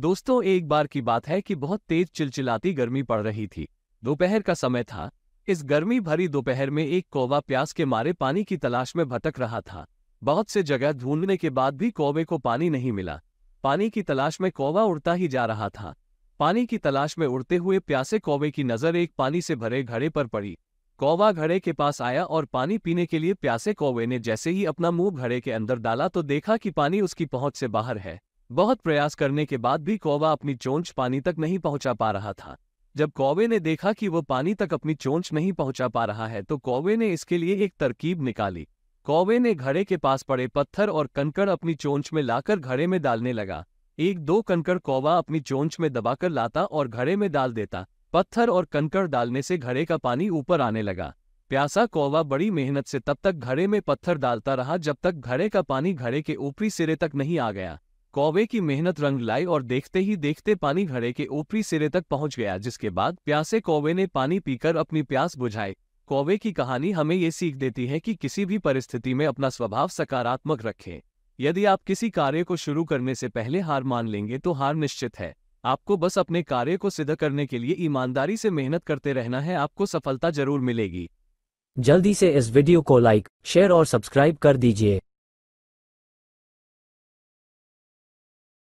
दोस्तों एक बार की बात है कि बहुत तेज चिलचिलाती गर्मी पड़ रही थी दोपहर का समय था इस गर्मी भरी दोपहर में एक कौवा प्यास के मारे पानी की तलाश में भटक रहा था बहुत से जगह ढूंढने के बाद भी कौवे को पानी नहीं मिला पानी की तलाश में कौवा उड़ता ही जा रहा था पानी की तलाश में उड़ते हुए प्यासे कौवे की नजर एक पानी से भरे घड़े पर पड़ी कौवा घड़े के पास आया और पानी पीने के लिए प्यासे कौवे ने जैसे ही अपना मुंह घड़े के अंदर डाला तो देखा कि पानी उसकी पहुंच से बाहर है बहुत प्रयास करने के बाद भी कौवा अपनी चोंच पानी तक नहीं पहुंचा पा रहा था जब कौवे ने देखा कि वह पानी तक अपनी चोंच नहीं पहुंचा पा रहा है तो कौवे ने इसके लिए एक तरकीब निकाली कौवे ने घड़े के पास पड़े पत्थर और कंकड़ अपनी चोंच में लाकर घड़े में डालने लगा एक दो कंकड़ कौवा अपनी चोंच में दबाकर लाता और घड़े में डाल देता पत्थर और कंकड़ डालने से घड़े का पानी ऊपर आने लगा प्यासा कौवा बड़ी मेहनत से तब तक घड़े में पत्थर डालता रहा जब तक घड़े का पानी घड़े के ऊपरी सिरे तक नहीं आ गया कौवे की मेहनत रंग लाई और देखते ही देखते पानी घड़े के ऊपरी सिरे तक पहुंच गया जिसके बाद प्यासे कौवे ने पानी पीकर अपनी प्यास बुझाई कौवे की कहानी हमें ये सीख देती है कि किसी भी परिस्थिति में अपना स्वभाव सकारात्मक रखें यदि आप किसी कार्य को शुरू करने से पहले हार मान लेंगे तो हार निश्चित है आपको बस अपने कार्य को सिद्ध करने के लिए ईमानदारी से मेहनत करते रहना है आपको सफलता जरूर मिलेगी जल्दी से इस वीडियो को लाइक शेयर और सब्सक्राइब कर दीजिए